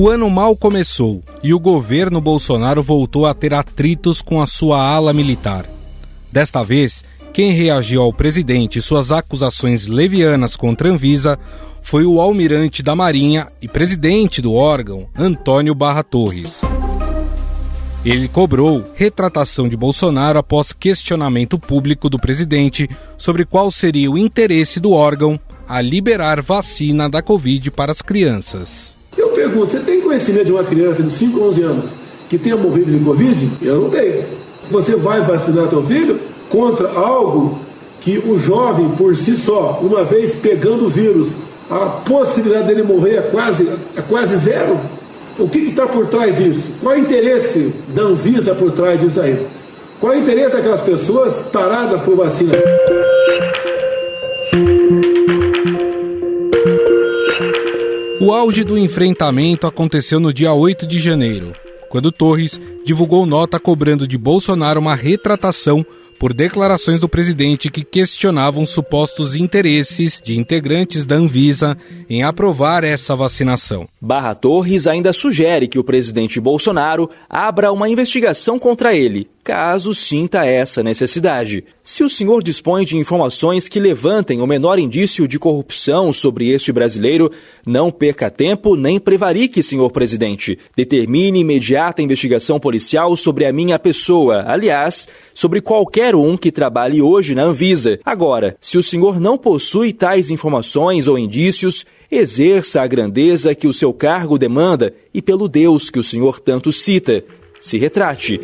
O ano mal começou e o governo Bolsonaro voltou a ter atritos com a sua ala militar. Desta vez, quem reagiu ao presidente e suas acusações levianas contra a Anvisa foi o almirante da Marinha e presidente do órgão, Antônio Barra Torres. Ele cobrou retratação de Bolsonaro após questionamento público do presidente sobre qual seria o interesse do órgão a liberar vacina da Covid para as crianças. Eu pergunto, você tem conhecimento de uma criança de 5, 11 anos que tenha morrido de Covid? Eu não tenho. Você vai vacinar seu filho contra algo que o jovem, por si só, uma vez pegando o vírus, a possibilidade dele morrer é quase, é quase zero? O que está por trás disso? Qual é o interesse da Anvisa por trás disso aí? Qual é o interesse daquelas pessoas taradas por vacina? O auge do enfrentamento aconteceu no dia 8 de janeiro, quando Torres divulgou nota cobrando de Bolsonaro uma retratação por declarações do presidente que questionavam supostos interesses de integrantes da Anvisa em aprovar essa vacinação. Barra Torres ainda sugere que o presidente Bolsonaro abra uma investigação contra ele caso sinta essa necessidade. Se o senhor dispõe de informações que levantem o menor indício de corrupção sobre este brasileiro, não perca tempo nem prevarique, senhor presidente. Determine imediata investigação policial sobre a minha pessoa, aliás, sobre qualquer um que trabalhe hoje na Anvisa. Agora, se o senhor não possui tais informações ou indícios, exerça a grandeza que o seu cargo demanda e pelo Deus que o senhor tanto cita se retrate.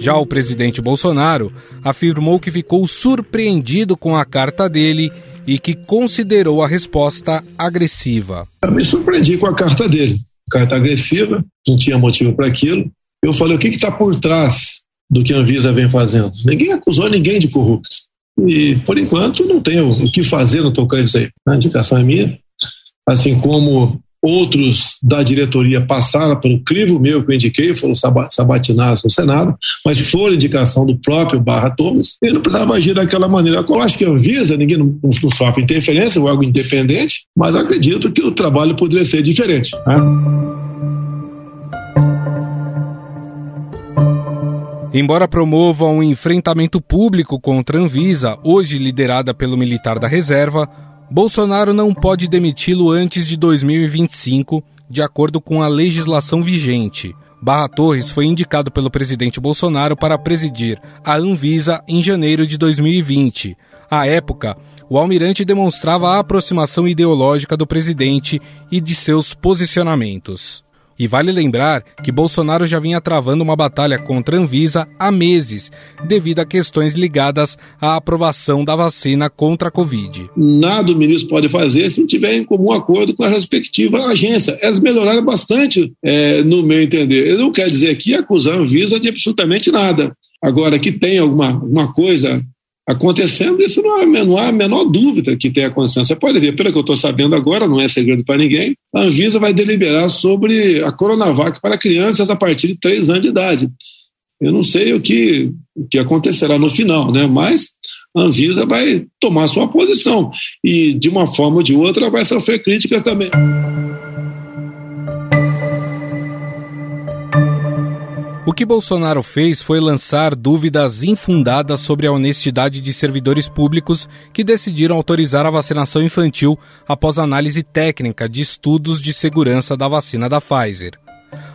Já o presidente Bolsonaro afirmou que ficou surpreendido com a carta dele e que considerou a resposta agressiva. Eu me surpreendi com a carta dele. Carta agressiva, não tinha motivo para aquilo. Eu falei: o que está por trás do que a Anvisa vem fazendo? Ninguém acusou ninguém de corrupto. E, por enquanto, não tenho o que fazer no tocante isso aí. A indicação é minha. Assim como Outros da diretoria passaram pelo crivo meu que eu indiquei, foram sabatinados no Senado, mas foram indicação do próprio Barra Thomas. Ele não precisava agir daquela maneira. Eu acho que a Anvisa, ninguém não, não sofre interferência, é algo independente, mas acredito que o trabalho poderia ser diferente. Né? Embora promova um enfrentamento público contra a Anvisa, hoje liderada pelo militar da reserva, Bolsonaro não pode demiti-lo antes de 2025, de acordo com a legislação vigente. Barra Torres foi indicado pelo presidente Bolsonaro para presidir a Anvisa em janeiro de 2020. À época, o almirante demonstrava a aproximação ideológica do presidente e de seus posicionamentos. E vale lembrar que Bolsonaro já vinha travando uma batalha contra a Anvisa há meses, devido a questões ligadas à aprovação da vacina contra a Covid. Nada o ministro pode fazer se não tiver em comum acordo com a respectiva agência. Elas melhoraram bastante, é, no meu entender. Eu não quero dizer aqui acusar a Anvisa de absolutamente nada. Agora, que tem alguma, alguma coisa acontecendo, isso não há, não há a menor dúvida que tenha acontecendo. Você pode ver, pelo que eu estou sabendo agora, não é segredo para ninguém, a Anvisa vai deliberar sobre a Coronavac para crianças a partir de três anos de idade. Eu não sei o que, o que acontecerá no final, né? mas a Anvisa vai tomar sua posição e, de uma forma ou de outra, vai sofrer críticas também. O que Bolsonaro fez foi lançar dúvidas infundadas sobre a honestidade de servidores públicos que decidiram autorizar a vacinação infantil após análise técnica de estudos de segurança da vacina da Pfizer.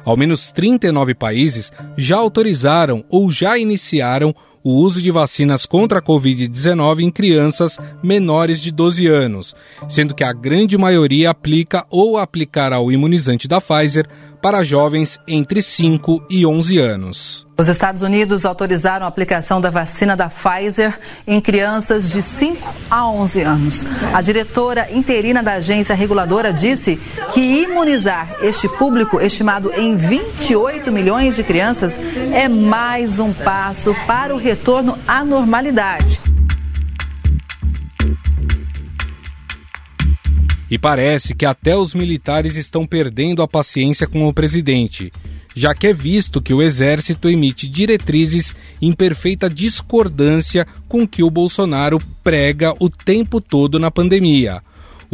Ao menos 39 países já autorizaram ou já iniciaram o uso de vacinas contra a Covid-19 em crianças menores de 12 anos, sendo que a grande maioria aplica ou aplicará o imunizante da Pfizer para jovens entre 5 e 11 anos. Os Estados Unidos autorizaram a aplicação da vacina da Pfizer em crianças de 5 a 11 anos. A diretora interina da agência reguladora disse que imunizar este público, estimado em 28 milhões de crianças, é mais um passo para o retorno à normalidade. E parece que até os militares estão perdendo a paciência com o presidente já que é visto que o exército emite diretrizes em perfeita discordância com o que o Bolsonaro prega o tempo todo na pandemia.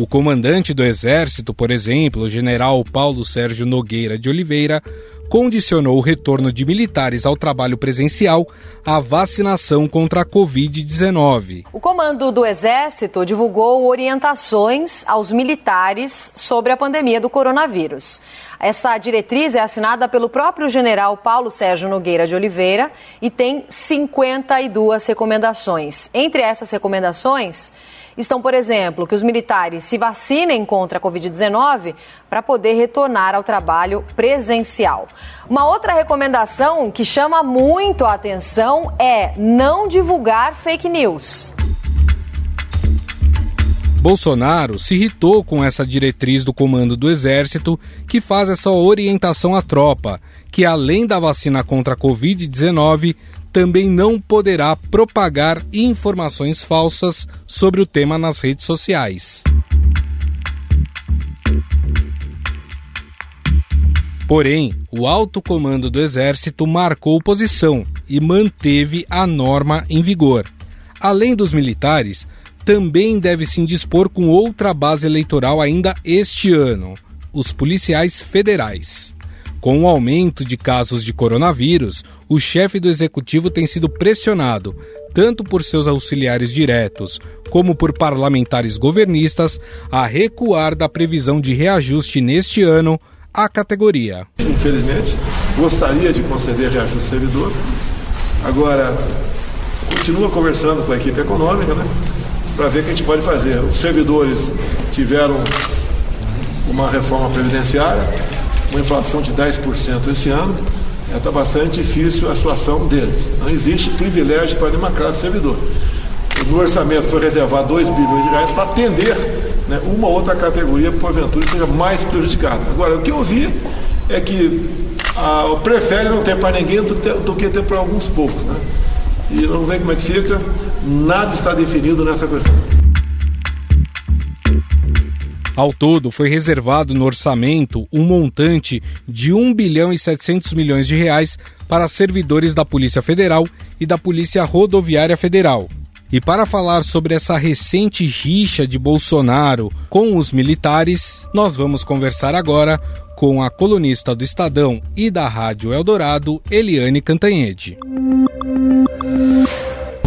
O comandante do Exército, por exemplo, o general Paulo Sérgio Nogueira de Oliveira, condicionou o retorno de militares ao trabalho presencial à vacinação contra a Covid-19. O comando do Exército divulgou orientações aos militares sobre a pandemia do coronavírus. Essa diretriz é assinada pelo próprio general Paulo Sérgio Nogueira de Oliveira e tem 52 recomendações. Entre essas recomendações estão, por exemplo, que os militares se vacinem contra a Covid-19 para poder retornar ao trabalho presencial. Uma outra recomendação que chama muito a atenção é não divulgar fake news. Bolsonaro se irritou com essa diretriz do comando do Exército, que faz essa orientação à tropa, que além da vacina contra a Covid-19, também não poderá propagar informações falsas sobre o tema nas redes sociais. Porém, o alto comando do Exército marcou posição e manteve a norma em vigor. Além dos militares, também deve se indispor com outra base eleitoral ainda este ano: os policiais federais. Com o aumento de casos de coronavírus, o chefe do executivo tem sido pressionado, tanto por seus auxiliares diretos como por parlamentares governistas, a recuar da previsão de reajuste neste ano à categoria. Infelizmente, gostaria de conceder reajuste ao servidor. Agora, continua conversando com a equipe econômica, né? Para ver o que a gente pode fazer. Os servidores tiveram uma reforma previdenciária uma inflação de 10% esse ano, está eh, bastante difícil a situação deles. Não existe privilégio para nenhuma classe servidor. No orçamento foi reservado 2 bilhões de reais para atender né, uma outra categoria, porventura, seja mais prejudicada. Agora, o que eu vi é que a, ah, prefere não ter para ninguém do, do que ter para alguns poucos. Né? E não ver como é que fica. Nada está definido nessa questão. Ao todo, foi reservado no orçamento um montante de 1 bilhão e 700 milhões de reais para servidores da Polícia Federal e da Polícia Rodoviária Federal. E para falar sobre essa recente rixa de Bolsonaro com os militares, nós vamos conversar agora com a colunista do Estadão e da Rádio Eldorado, Eliane Cantanhede.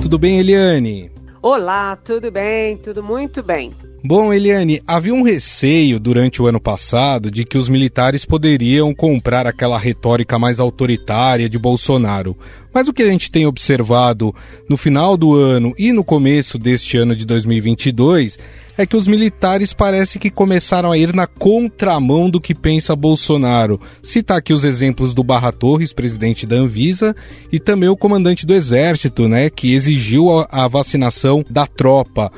Tudo bem, Eliane? Olá, tudo bem? Tudo muito bem. Bom, Eliane, havia um receio durante o ano passado de que os militares poderiam comprar aquela retórica mais autoritária de Bolsonaro. Mas o que a gente tem observado no final do ano e no começo deste ano de 2022 é que os militares parece que começaram a ir na contramão do que pensa Bolsonaro. Citar aqui os exemplos do Barra Torres, presidente da Anvisa, e também o comandante do Exército, né, que exigiu a vacinação da tropa.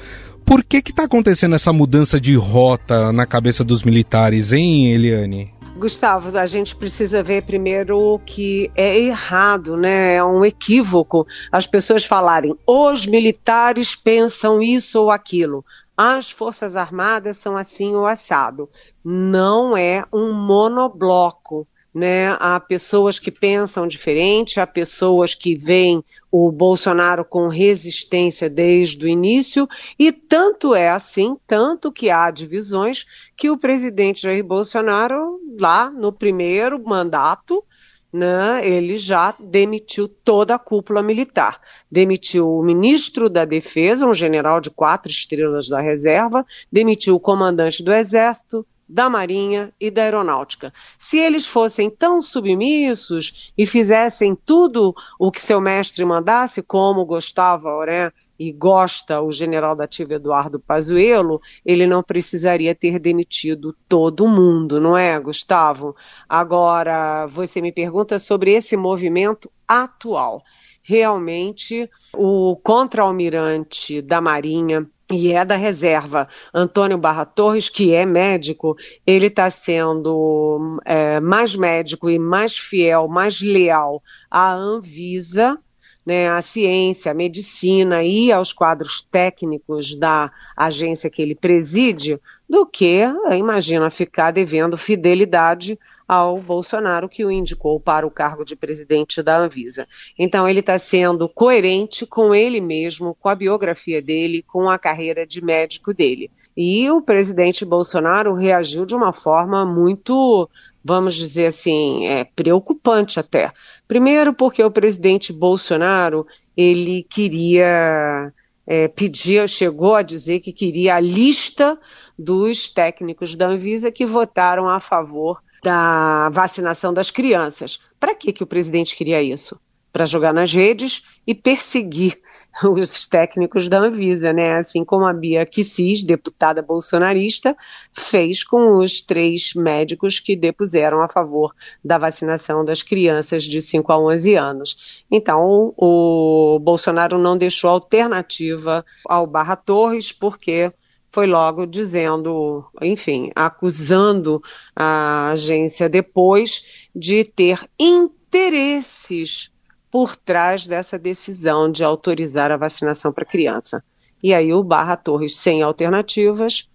Por que que tá acontecendo essa mudança de rota na cabeça dos militares, hein, Eliane? Gustavo, a gente precisa ver primeiro que é errado, né? É um equívoco as pessoas falarem os militares pensam isso ou aquilo. As Forças Armadas são assim ou assado. Não é um monobloco né? Há pessoas que pensam diferente, há pessoas que veem o Bolsonaro com resistência desde o início, e tanto é assim, tanto que há divisões, que o presidente Jair Bolsonaro, lá no primeiro mandato, né, ele já demitiu toda a cúpula militar. Demitiu o ministro da Defesa, um general de quatro estrelas da reserva, demitiu o comandante do Exército, da Marinha e da Aeronáutica. Se eles fossem tão submissos e fizessem tudo o que seu mestre mandasse, como gostava Auré e gosta o general da ativa Eduardo Pazuello, ele não precisaria ter demitido todo mundo, não é, Gustavo? Agora, você me pergunta sobre esse movimento atual. Realmente, o contra-almirante da Marinha, e é da reserva Antônio Barra Torres, que é médico, ele está sendo é, mais médico e mais fiel, mais leal à Anvisa, né, à ciência, à medicina e aos quadros técnicos da agência que ele preside, do que, imagina, ficar devendo fidelidade ao Bolsonaro, que o indicou para o cargo de presidente da Anvisa. Então, ele está sendo coerente com ele mesmo, com a biografia dele, com a carreira de médico dele. E o presidente Bolsonaro reagiu de uma forma muito, vamos dizer assim, é, preocupante até. Primeiro, porque o presidente Bolsonaro ele queria é, chegou a dizer que queria a lista dos técnicos da Anvisa que votaram a favor da vacinação das crianças. Para que, que o presidente queria isso? Para jogar nas redes e perseguir os técnicos da Anvisa, né? Assim como a Bia Kicis, deputada bolsonarista, fez com os três médicos que depuseram a favor da vacinação das crianças de 5 a 11 anos. Então, o Bolsonaro não deixou alternativa ao Barra Torres, porque foi logo dizendo, enfim, acusando a agência depois de ter interesses por trás dessa decisão de autorizar a vacinação para criança. E aí o Barra Torres, sem alternativas,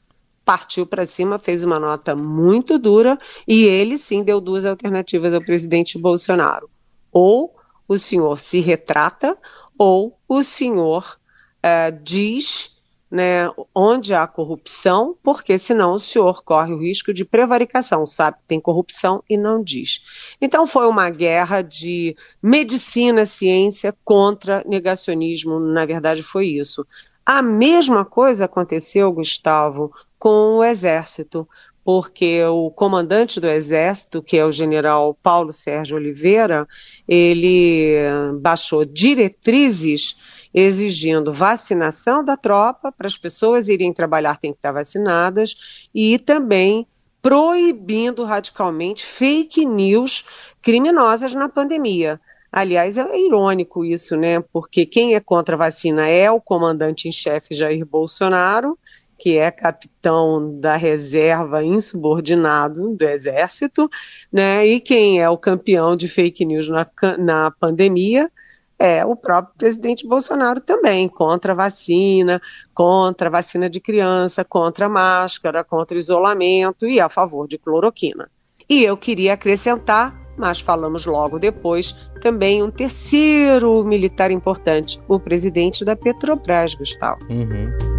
partiu para cima, fez uma nota muito dura e ele sim deu duas alternativas ao presidente Bolsonaro. Ou o senhor se retrata, ou o senhor uh, diz né, onde há corrupção, porque senão o senhor corre o risco de prevaricação, sabe que tem corrupção e não diz. Então foi uma guerra de medicina, ciência contra negacionismo, na verdade foi isso. A mesma coisa aconteceu, Gustavo, com o exército, porque o comandante do exército, que é o general Paulo Sérgio Oliveira, ele baixou diretrizes exigindo vacinação da tropa, para as pessoas irem trabalhar tem que estar vacinadas, e também proibindo radicalmente fake news criminosas na pandemia. Aliás, é irônico isso, né? Porque quem é contra a vacina é o comandante em chefe Jair Bolsonaro, que é capitão da reserva insubordinado do Exército, né? E quem é o campeão de fake news na, na pandemia é o próprio presidente Bolsonaro também, contra vacina, contra vacina de criança, contra máscara, contra isolamento e a favor de cloroquina. E eu queria acrescentar, mas falamos logo depois, também um terceiro militar importante, o presidente da Petrobras, Gustavo. Uhum.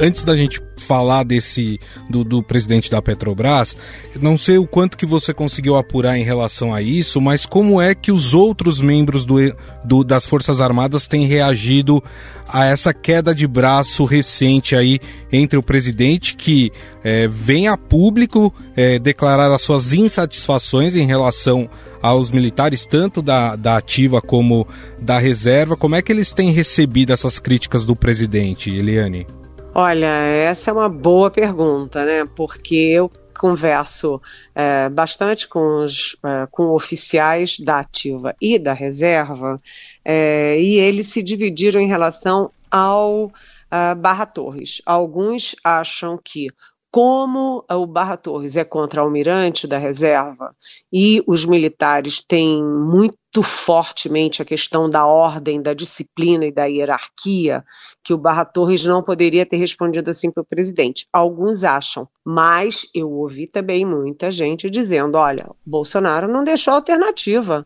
antes da gente falar desse do, do, presidente da Petrobras, não sei o quanto que você conseguiu apurar em relação a isso, mas como é que os outros membros do, do, das Forças Armadas têm reagido a essa queda de braço recente aí entre o presidente que é, vem a público é, declarar as suas insatisfações em relação aos militares, tanto da, da ativa como da reserva. Como é que eles têm recebido essas críticas do presidente, Eliane? Olha, essa é uma boa pergunta, né? Porque eu converso é, bastante com, os, é, com oficiais da ativa e da reserva, é, e eles se dividiram em relação ao Barra Torres. Alguns acham que como o Barra Torres é contra-almirante da reserva e os militares têm muito fortemente a questão da ordem, da disciplina e da hierarquia, que o Barra Torres não poderia ter respondido assim para o presidente. Alguns acham, mas eu ouvi também muita gente dizendo: olha, Bolsonaro não deixou alternativa.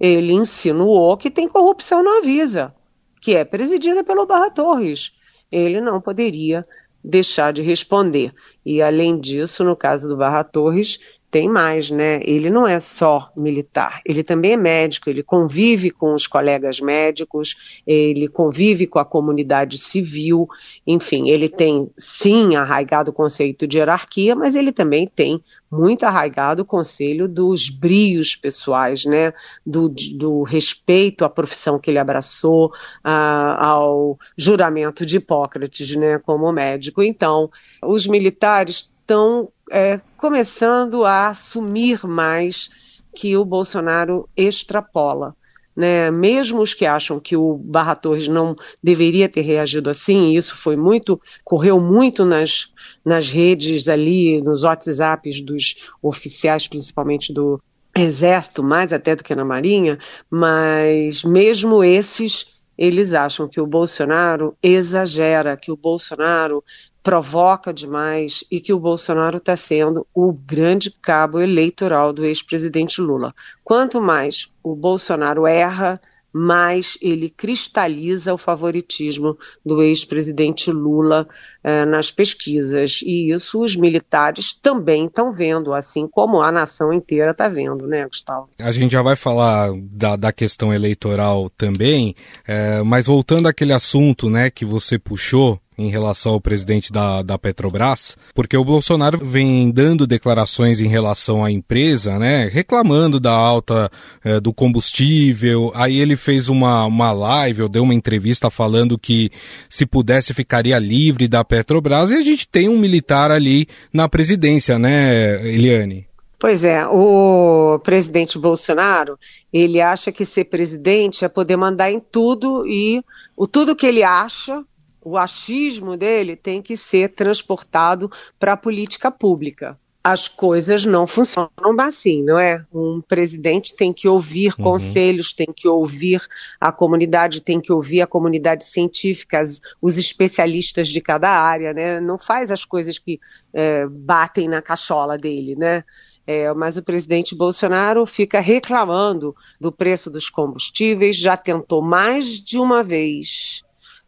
Ele insinuou que tem corrupção na Avisa, que é presidida pelo Barra Torres. Ele não poderia deixar de responder. E, além disso, no caso do Barra Torres, tem mais, né? Ele não é só militar, ele também é médico, ele convive com os colegas médicos, ele convive com a comunidade civil, enfim, ele tem sim arraigado o conceito de hierarquia, mas ele também tem muito arraigado o conselho dos brios pessoais, né? Do, do respeito à profissão que ele abraçou, ao juramento de Hipócrates, né? Como médico. Então, os militares estão é, começando a assumir mais que o Bolsonaro extrapola. Né? Mesmo os que acham que o Barra Torres não deveria ter reagido assim, isso foi muito, correu muito nas, nas redes ali, nos WhatsApps dos oficiais, principalmente do Exército, mais até do que na Marinha, mas mesmo esses eles acham que o Bolsonaro exagera, que o Bolsonaro provoca demais e que o Bolsonaro está sendo o grande cabo eleitoral do ex-presidente Lula. Quanto mais o Bolsonaro erra, mais ele cristaliza o favoritismo do ex-presidente Lula eh, nas pesquisas. E isso os militares também estão vendo, assim como a nação inteira está vendo, né, Gustavo? A gente já vai falar da, da questão eleitoral também, eh, mas voltando àquele assunto né, que você puxou em relação ao presidente da, da Petrobras, porque o Bolsonaro vem dando declarações em relação à empresa, né? Reclamando da alta eh, do combustível. Aí ele fez uma, uma live ou deu uma entrevista falando que se pudesse ficaria livre da, Petrobras e a gente tem um militar ali na presidência, né, Eliane? Pois é, o presidente Bolsonaro, ele acha que ser presidente é poder mandar em tudo e o tudo que ele acha, o achismo dele tem que ser transportado para a política pública as coisas não funcionam assim, não é? Um presidente tem que ouvir uhum. conselhos, tem que ouvir a comunidade, tem que ouvir a comunidade científica, as, os especialistas de cada área, né? Não faz as coisas que é, batem na cachola dele, né? É, mas o presidente Bolsonaro fica reclamando do preço dos combustíveis, já tentou mais de uma vez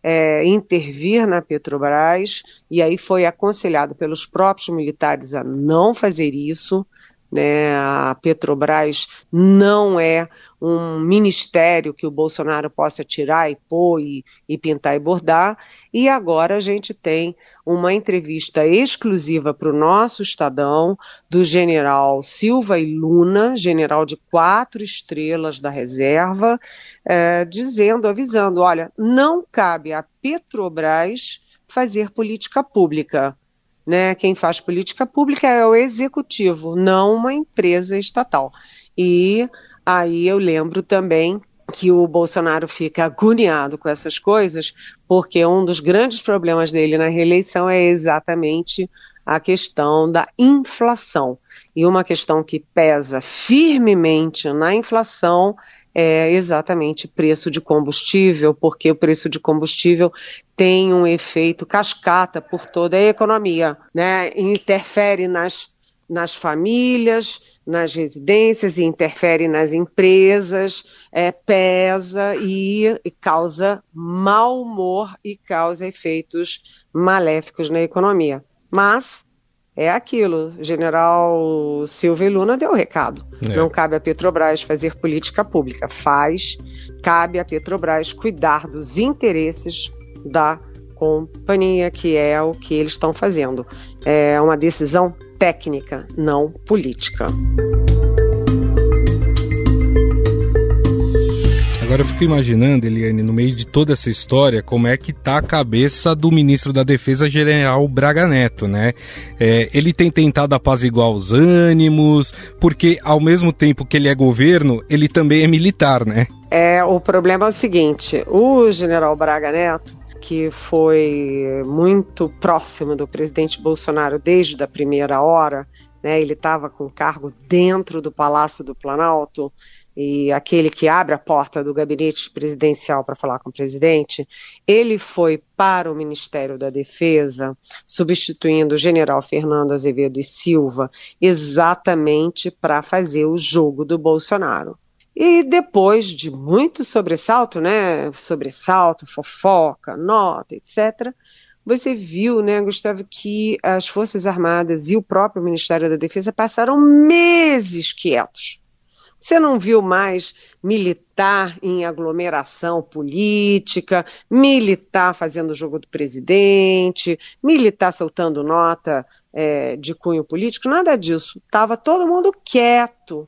é, intervir na Petrobras, e aí foi aconselhado pelos próprios militares a não fazer isso. Né? A Petrobras não é um ministério que o Bolsonaro possa tirar e pôr e, e pintar e bordar. E agora a gente tem uma entrevista exclusiva para o nosso Estadão do general Silva e Luna, general de quatro estrelas da reserva, é, dizendo, avisando: olha, não cabe a Petrobras fazer política pública. Né? Quem faz política pública é o executivo, não uma empresa estatal. E Aí eu lembro também que o Bolsonaro fica agoniado com essas coisas, porque um dos grandes problemas dele na reeleição é exatamente a questão da inflação. E uma questão que pesa firmemente na inflação é exatamente preço de combustível, porque o preço de combustível tem um efeito cascata por toda a economia, né? Interfere nas nas famílias, nas residências e interfere nas empresas, é, pesa e, e, causa mau humor e causa efeitos maléficos na economia. Mas é aquilo, general Silvio Luna deu o recado. É. Não cabe à Petrobras fazer política pública, faz. Cabe à Petrobras cuidar dos interesses da companhia, que é o que eles estão fazendo. É uma decisão técnica, não política. Agora eu fico imaginando, Eliane, no meio de toda essa história, como é que tá a cabeça do ministro da Defesa, General Braga Neto, né? É, ele tem tentado apaziguar os ânimos, porque ao mesmo tempo que ele é governo, ele também é militar, né? É, o problema é o seguinte, o General Braga Neto, que foi muito próximo do presidente Bolsonaro desde a primeira hora. Né? Ele estava com cargo dentro do Palácio do Planalto e aquele que abre a porta do gabinete presidencial para falar com o presidente, ele foi para o Ministério da Defesa, substituindo o general Fernando Azevedo e Silva, exatamente para fazer o jogo do Bolsonaro. E depois de muito sobressalto, né, sobressalto, fofoca, nota, etc., você viu, né, Gustavo, que as Forças Armadas e o próprio Ministério da Defesa passaram meses quietos. Você não viu mais militar em aglomeração política, militar fazendo o jogo do presidente, militar soltando nota é, de cunho político, nada disso. Estava todo mundo quieto,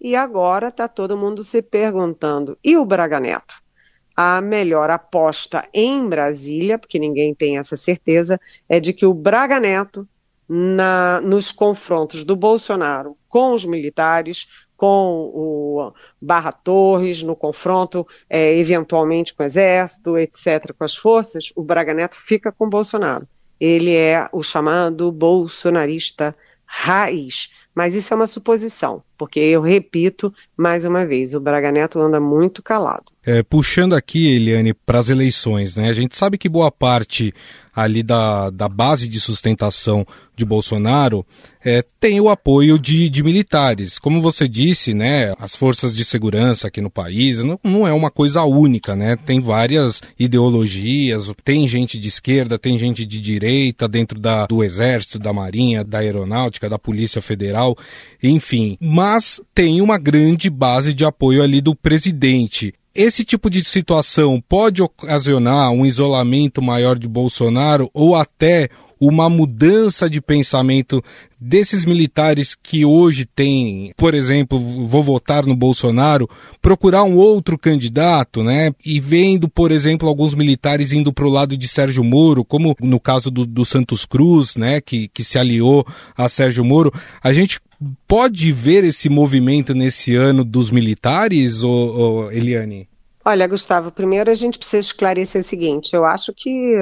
e agora está todo mundo se perguntando: e o Braga Neto? A melhor aposta em Brasília, porque ninguém tem essa certeza, é de que o Braga Neto, na, nos confrontos do Bolsonaro com os militares, com o Barra Torres, no confronto, é, eventualmente com o Exército, etc., com as forças, o Braga Neto fica com Bolsonaro. Ele é o chamado bolsonarista raiz. Mas isso é uma suposição, porque eu repito mais uma vez, o Braga Neto anda muito calado. É, puxando aqui, Eliane, para as eleições, né? A gente sabe que boa parte ali da, da base de sustentação de Bolsonaro é, tem o apoio de, de militares. Como você disse, né? As forças de segurança aqui no país não, não é uma coisa única, né? Tem várias ideologias, tem gente de esquerda, tem gente de direita dentro da, do exército, da marinha, da aeronáutica, da polícia federal federal, enfim. Mas tem uma grande base de apoio ali do presidente. Esse tipo de situação pode ocasionar um isolamento maior de Bolsonaro ou até uma mudança de pensamento desses militares que hoje têm, por exemplo, vou votar no Bolsonaro, procurar um outro candidato, né? E vendo, por exemplo, alguns militares indo para o lado de Sérgio Moro, como no caso do, do Santos Cruz, né? Que, que se aliou a Sérgio Moro, a gente pode ver esse movimento nesse ano dos militares, ou Eliane? Olha, Gustavo, primeiro a gente precisa esclarecer o seguinte: eu acho que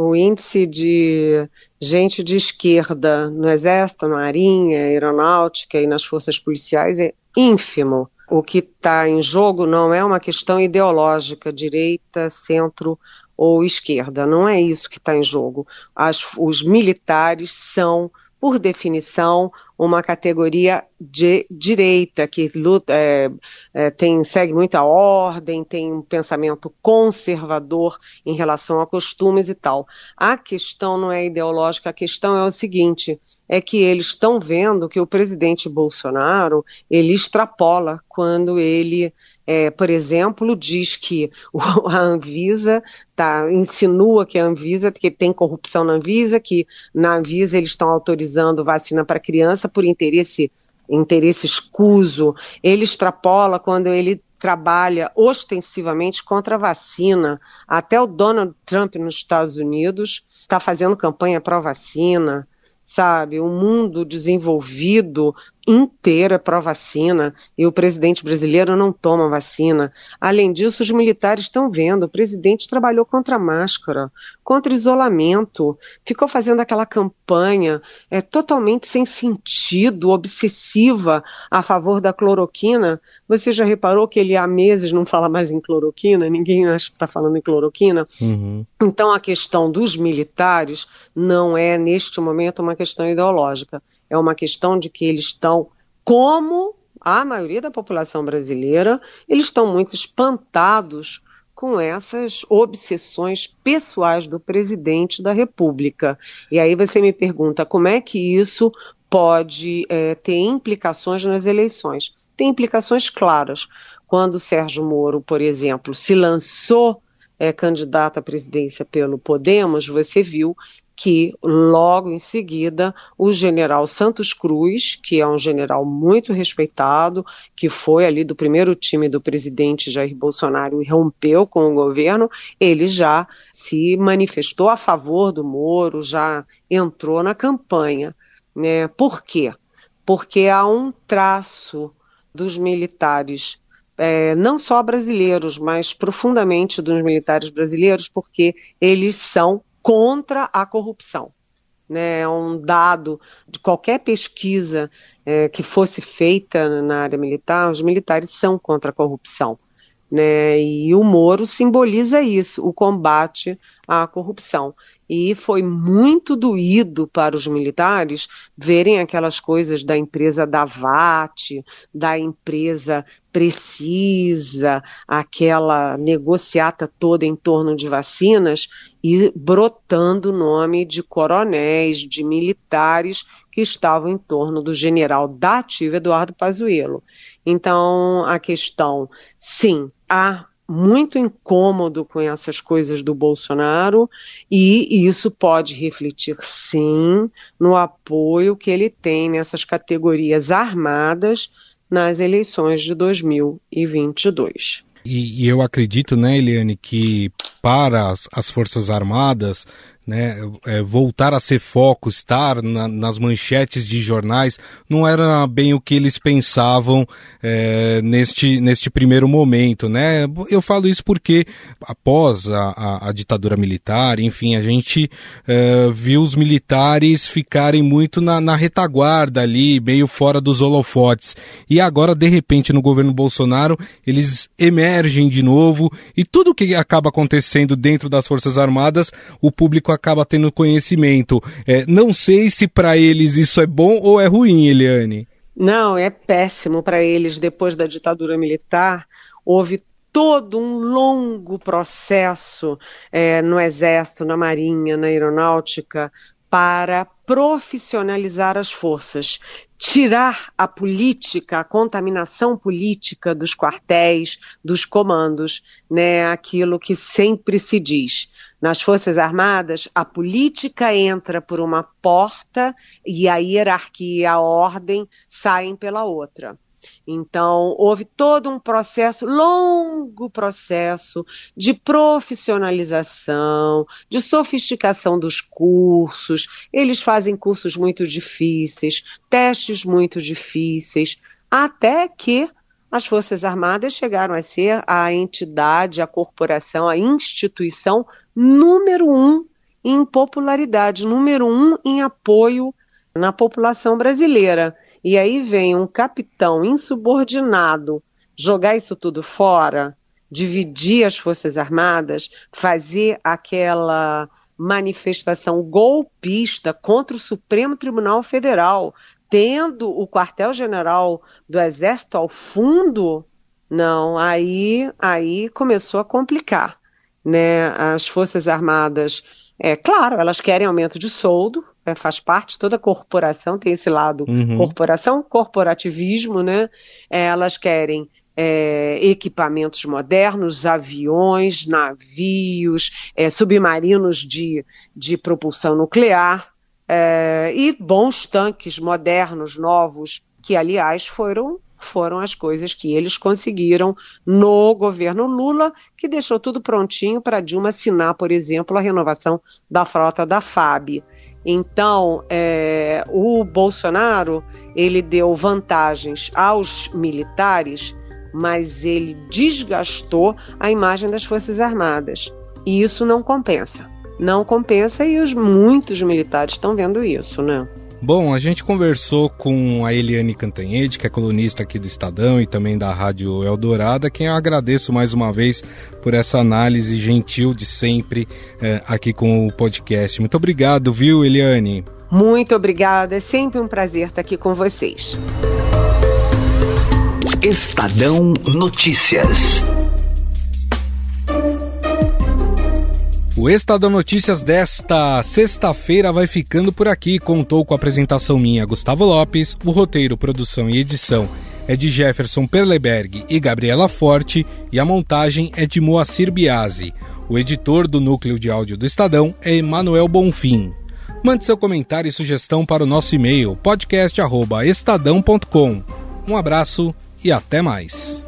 o índice de gente de esquerda no Exército, na Marinha, Aeronáutica e nas forças policiais é ínfimo. O que está em jogo não é uma questão ideológica, direita, centro ou esquerda. Não é isso que está em jogo. As, os militares são, por definição, uma categoria de direita que luta, é, é, tem, segue muita ordem, tem um pensamento conservador em relação a costumes e tal. A questão não é ideológica, a questão é o seguinte: é que eles estão vendo que o presidente Bolsonaro ele extrapola quando ele, é, por exemplo, diz que a Anvisa tá, insinua que a Anvisa que tem corrupção na Anvisa, que na Anvisa eles estão autorizando vacina para criança por interesse interesse escuso, ele extrapola quando ele trabalha ostensivamente contra a vacina. Até o Donald Trump nos Estados Unidos está fazendo campanha pró-vacina, sabe? O mundo desenvolvido inteira pró-vacina e o presidente brasileiro não toma vacina. Além disso, os militares estão vendo, o presidente trabalhou contra a máscara, contra o isolamento, ficou fazendo aquela campanha é, totalmente sem sentido, obsessiva a favor da cloroquina. Você já reparou que ele há meses não fala mais em cloroquina? Ninguém acha que está falando em cloroquina. Uhum. Então a questão dos militares não é, neste momento, uma questão ideológica é uma questão de que eles estão, como a maioria da população brasileira, eles estão muito espantados com essas obsessões pessoais do presidente da República. E aí você me pergunta como é que isso pode é, ter implicações nas eleições. Tem implicações claras. Quando Sérgio Moro, por exemplo, se lançou é, candidato à presidência pelo Podemos, você viu que logo em seguida o general Santos Cruz, que é um general muito respeitado, que foi ali do primeiro time do presidente Jair Bolsonaro e rompeu com o governo, ele já se manifestou a favor do Moro, já entrou na campanha. Né? Por quê? Porque há um traço dos militares é, não só brasileiros, mas profundamente dos militares brasileiros, porque eles são contra a corrupção. Né, é um dado de qualquer pesquisa é, que fosse feita na área militar, os militares são contra a corrupção. Né? E o Moro simboliza isso, o combate à corrupção. E foi muito doído para os militares verem aquelas coisas da empresa da VAT, da empresa Precisa, aquela negociata toda em torno de vacinas e brotando o nome de coronéis, de militares que estavam em torno do general da ativa Eduardo Pazuello. Então, a questão, sim, há muito incômodo com essas coisas do Bolsonaro e isso pode refletir sim no apoio que ele tem nessas categorias armadas nas eleições de 2022. E, e eu acredito, né, Eliane, que para as, as Forças Armadas, né, é, voltar a ser foco, estar na, nas manchetes de jornais, não era bem o que eles pensavam é, neste, neste primeiro momento. Né? Eu falo isso porque, após a, a, a ditadura militar, enfim, a gente é, viu os militares ficarem muito na, na retaguarda ali, meio fora dos holofotes. E agora, de repente, no governo Bolsonaro, eles emergem de novo e tudo o que acaba acontecendo dentro das Forças Armadas, o público acaba tendo conhecimento. É, não sei se para eles isso é bom ou é ruim, Eliane. Não, é péssimo para eles. Depois da ditadura militar, houve todo um longo processo é, no Exército, na Marinha, na Aeronáutica, para profissionalizar as forças, tirar a política, a contaminação política dos quartéis, dos comandos, né, aquilo que sempre se diz. Nas Forças Armadas, a política entra por uma porta e a hierarquia e a ordem saem pela outra. Então, houve todo um processo, longo processo, de profissionalização, de sofisticação dos cursos. Eles fazem cursos muito difíceis, testes muito difíceis, até que as Forças Armadas chegaram a ser a entidade, a corporação, a instituição número um em popularidade, número um em apoio na população brasileira. E aí vem um capitão insubordinado jogar isso tudo fora, dividir as Forças Armadas, fazer aquela manifestação golpista contra o Supremo Tribunal Federal, tendo o quartel-general do Exército ao fundo, não, aí, aí começou a complicar. Né? As Forças Armadas, é claro, elas querem aumento de soldo, é, faz parte, toda corporação tem esse lado uhum. corporação, corporativismo, né? É, elas querem é, equipamentos modernos, aviões, navios, é, submarinos de, de propulsão nuclear, é, e bons tanques modernos, novos, que, aliás, foram foram as coisas que eles conseguiram no governo Lula, que deixou tudo prontinho para Dilma assinar, por exemplo, a renovação da frota da FAB. Então, é, o Bolsonaro ele deu vantagens aos militares, mas ele desgastou a imagem das Forças Armadas. E isso não compensa não compensa e os muitos militares estão vendo isso, né? Bom, a gente conversou com a Eliane Cantanhede, que é colunista aqui do Estadão e também da Rádio Eldorado, quem eu agradeço mais uma vez por essa análise gentil de sempre eh, aqui com o podcast. Muito obrigado, viu, Eliane? Muito obrigada, é sempre um prazer estar aqui com vocês. Estadão Notícias. O Estadão Notícias desta sexta-feira vai ficando por aqui. Contou com a apresentação minha, Gustavo Lopes, o roteiro, produção e edição é de Jefferson Perleberg e Gabriela Forte e a montagem é de Moacir Biasi. O editor do núcleo de áudio do Estadão é Emanuel Bonfim. Mande seu comentário e sugestão para o nosso e-mail podcast@estadão.com. Um abraço e até mais.